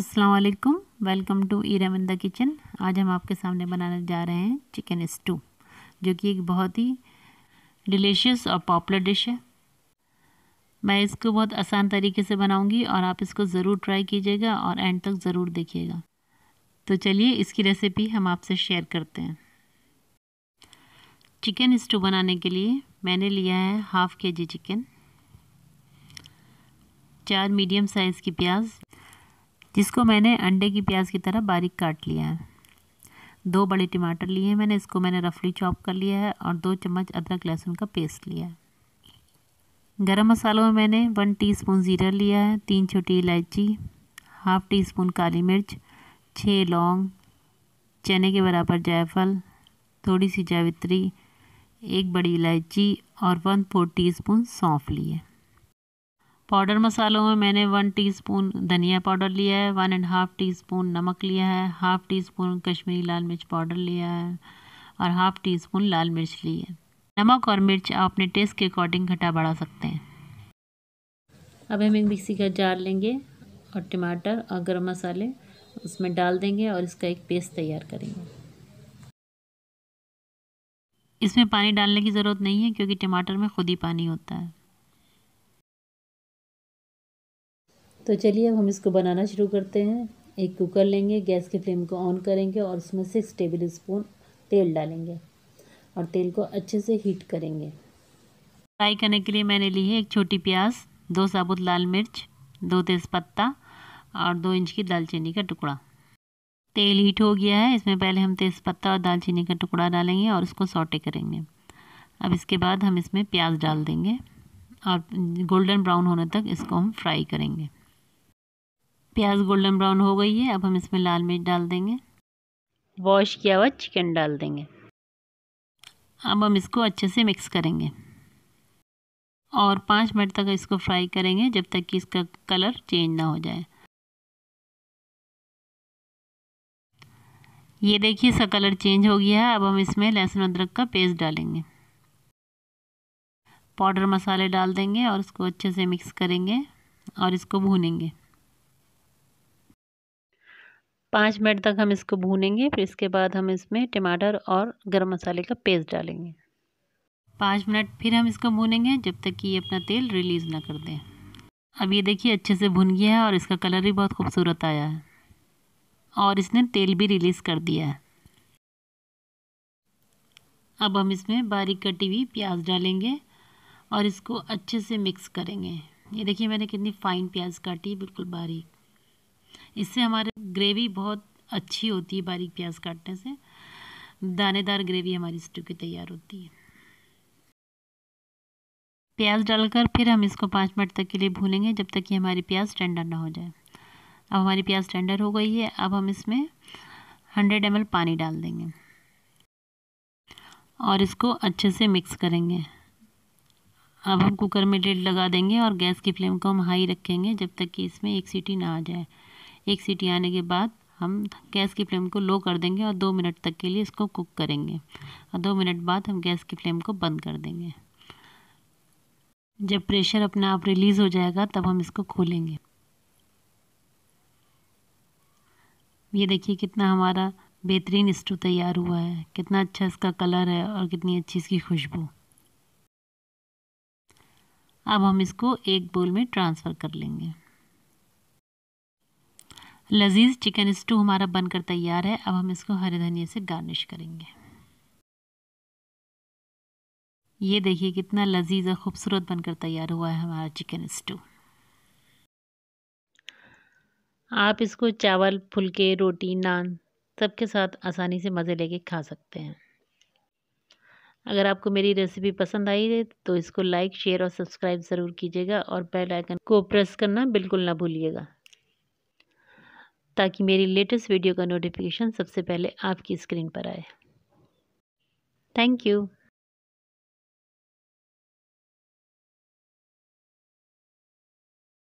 अस्सलाम वालेकुम welcome to E Raman the kitchen आज हम आपके सामने बनाने जा रहे हैं चिकन स्टू जो कि एक बहुत ही डिलीशियस और पॉपुलर डिश है मैं इसको बहुत आसान तरीके से बनाऊंगी और आप इसको ज़रूर ट्राई कीजिएगा और एंड तक ज़रूर देखिएगा तो चलिए इसकी रेसिपी हम आपसे शेयर करते हैं चिकन स्टू बनाने के लिए मैंने लिया है हाफ़ के जी चिकन चार मीडियम साइज़ की प्याज जिसको मैंने अंडे की प्याज की तरह बारीक काट लिया है दो बड़े टमाटर लिए हैं मैंने इसको मैंने रफली चॉप कर लिया है और दो चम्मच अदरक लहसुन का पेस्ट लिया है गरम मसालों में मैंने वन टीस्पून ज़ीरा लिया है तीन छोटी इलायची हाफ़ टी स्पून काली मिर्च छः लौंग चने के बराबर जायफल थोड़ी सी जावित्री एक बड़ी इलायची और वन फोर टी स्पून सौंफ लिए पाउडर मसालों में मैंने वन टीस्पून धनिया पाउडर लिया है one and half teaspoon नमक लिया है हाफ़ टी स्पून कश्मीरी लाल मिर्च पाउडर लिया है और हाफ़ टी स्पून लाल मिर्च ली है नमक और मिर्च आप अपने टेस्ट के अकॉर्डिंग घटा बढ़ा सकते हैं अब हम एक मिक्सी का जार लेंगे और टमाटर और गर्म मसाले उसमें डाल देंगे और इसका एक पेस्ट तैयार करेंगे इसमें पानी डालने की ज़रूरत नहीं है क्योंकि टमाटर में खुद ही पानी होता है तो चलिए अब हम इसको बनाना शुरू करते हैं एक कुकर लेंगे गैस की फ्लेम को ऑन करेंगे और उसमें सिक्स टेबल स्पून तेल डालेंगे और तेल को अच्छे से हीट करेंगे फ्राई करने के लिए मैंने ली है एक छोटी प्याज दो साबुत लाल मिर्च दो तेज़पत्ता और दो इंच की दालचीनी का टुकड़ा तेल हीट हो गया है इसमें पहले हम तेज़पत्ता और दालचीनी का टुकड़ा डालेंगे और उसको सॉटे करेंगे अब इसके बाद हम इसमें प्याज डाल देंगे और गोल्डन ब्राउन होने तक इसको हम फ्राई करेंगे प्याज गोल्डन ब्राउन हो गई है अब हम इसमें लाल मिर्च डाल देंगे वॉश किया हुआ चिकन डाल देंगे अब हम इसको अच्छे से मिक्स करेंगे और पाँच मिनट तक इसको फ्राई करेंगे जब तक कि इसका कलर चेंज ना हो जाए ये देखिए इसका कलर चेंज हो गया है अब हम इसमें लहसुन अदरक का पेस्ट डालेंगे पाउडर मसाले डाल देंगे और इसको अच्छे से मिक्स करेंगे और इसको भूनेंगे पाँच मिनट तक हम इसको भूनेंगे फिर इसके बाद हम इसमें टमाटर और गरम मसाले का पेस्ट डालेंगे पाँच मिनट फिर हम इसको भूनेंगे जब तक कि ये अपना तेल रिलीज़ ना कर दें अब ये देखिए अच्छे से भुन गया है और इसका कलर भी बहुत खूबसूरत आया है और इसने तेल भी रिलीज़ कर दिया है अब हम इसमें बारीक कटी हुई प्याज डालेंगे और इसको अच्छे से मिक्स करेंगे ये देखिए मैंने कितनी फ़ाइन प्याज काटी बिल्कुल बारीक इससे हमारे ग्रेवी बहुत अच्छी होती है बारीक प्याज काटने से दानेदार ग्रेवी हमारी स्टू की तैयार होती है प्याज डालकर फिर हम इसको पाँच मिनट तक के लिए भूनेंगे जब तक कि हमारी प्याज टेंडर ना हो जाए अब हमारी प्याज टेंडर हो गई है अब हम इसमें हंड्रेड एम पानी डाल देंगे और इसको अच्छे से मिक्स करेंगे अब हम कुकर में लेड लगा देंगे और गैस की फ्लेम को हम हाई रखेंगे जब तक कि इसमें एक सीटी ना आ जाए एक सीटी आने के बाद हम गैस की फ्लेम को लो कर देंगे और दो मिनट तक के लिए इसको कुक करेंगे और दो मिनट बाद हम गैस की फ्लेम को बंद कर देंगे जब प्रेशर अपने आप रिलीज़ हो जाएगा तब हम इसको खोलेंगे ये देखिए कितना हमारा बेहतरीन स्टू तैयार हुआ है कितना अच्छा इसका कलर है और कितनी अच्छी इसकी खुशबू अब हम इसको एक बोल में ट्रांसफ़र कर लेंगे लजीज चिकन स्टू हमारा बनकर तैयार है अब हम इसको हरे धनिया से गार्निश करेंगे ये देखिए कितना लजीज और ख़ूबसूरत बनकर तैयार हुआ है हमारा चिकन स्टू आप इसको चावल फुलके रोटी नान सबके साथ आसानी से मज़े लेके खा सकते हैं अगर आपको मेरी रेसिपी पसंद आई है तो इसको लाइक शेयर और सब्सक्राइब ज़रूर कीजिएगा और बेल आइकन को प्रेस करना बिल्कुल ना भूलिएगा ताकि मेरी लेटेस्ट वीडियो का नोटिफिकेशन सबसे पहले आपकी स्क्रीन पर आए थैंक यू